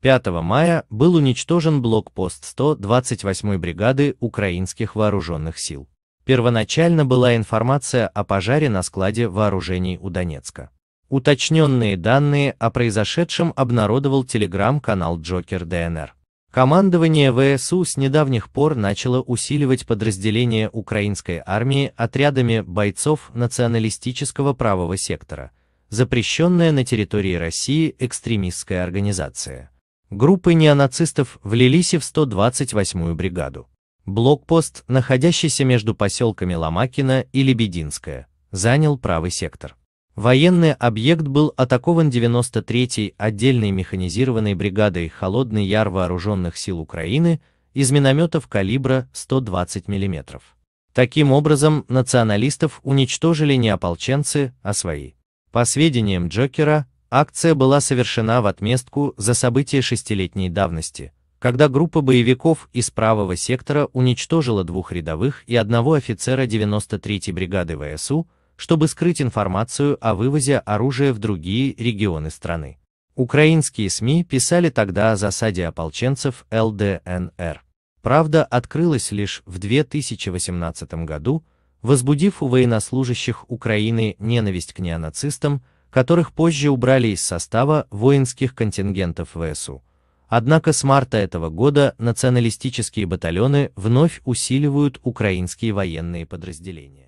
5 мая был уничтожен блокпост 128 бригады украинских вооруженных сил. Первоначально была информация о пожаре на складе вооружений у Донецка. Уточненные данные о произошедшем обнародовал телеграм-канал Джокер ДНР. Командование ВСУ с недавних пор начало усиливать подразделения украинской армии отрядами бойцов националистического правого сектора, запрещенная на территории России экстремистская организация. Группы неонацистов влились и в 128-ю бригаду. Блокпост, находящийся между поселками Ломакина и Лебединская, занял правый сектор. Военный объект был атакован 93-й отдельной механизированной бригадой «Холодный Яр» Вооруженных сил Украины из минометов калибра 120 мм. Таким образом, националистов уничтожили не ополченцы, а свои. По сведениям Джокера, Акция была совершена в отместку за события шестилетней давности, когда группа боевиков из правого сектора уничтожила двух рядовых и одного офицера 93-й бригады ВСУ, чтобы скрыть информацию о вывозе оружия в другие регионы страны. Украинские СМИ писали тогда о засаде ополченцев ЛДНР. Правда открылась лишь в 2018 году, возбудив у военнослужащих Украины ненависть к неонацистам, которых позже убрали из состава воинских контингентов ВСУ. Однако с марта этого года националистические батальоны вновь усиливают украинские военные подразделения.